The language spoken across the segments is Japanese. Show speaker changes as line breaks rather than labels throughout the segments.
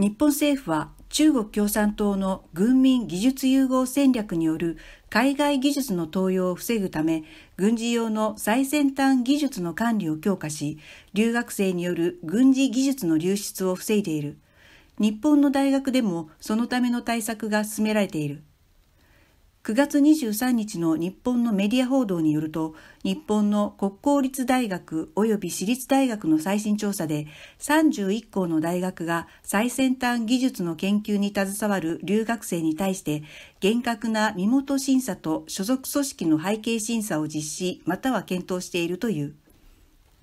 日本政府は中国共産党の軍民技術融合戦略による海外技術の登用を防ぐため、軍事用の最先端技術の管理を強化し、留学生による軍事技術の流出を防いでいる。日本の大学でもそのための対策が進められている。9月23日の日本のメディア報道によると、日本の国公立大学及び私立大学の最新調査で、31校の大学が最先端技術の研究に携わる留学生に対して、厳格な身元審査と所属組織の背景審査を実施、または検討しているという。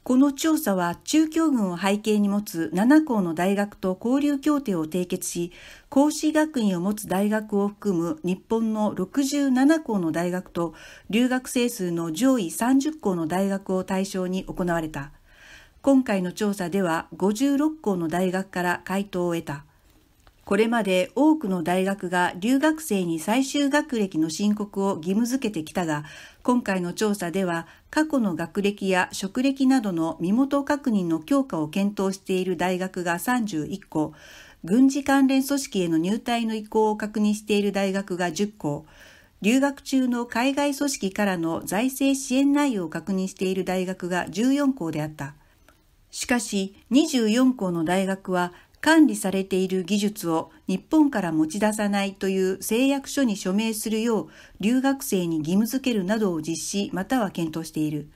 この調査は中教軍を背景に持つ7校の大学と交流協定を締結し、講師学院を持つ大学を含む日本の67校の大学と留学生数の上位30校の大学を対象に行われた。今回の調査では56校の大学から回答を得た。これまで多くの大学が留学生に最終学歴の申告を義務付けてきたが、今回の調査では過去の学歴や職歴などの身元確認の強化を検討している大学が31校、軍事関連組織への入隊の意向を確認している大学が10校、留学中の海外組織からの財政支援内容を確認している大学が14校であった。しかし、24校の大学は管理されている技術を日本から持ち出さないという誓約書に署名するよう留学生に義務付けるなどを実施または検討している。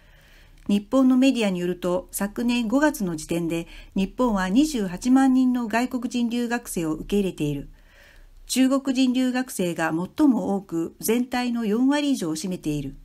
日本のメディアによると昨年5月の時点で日本は28万人の外国人留学生を受け入れている。中国人留学生が最も多く全体の4割以上を占めている。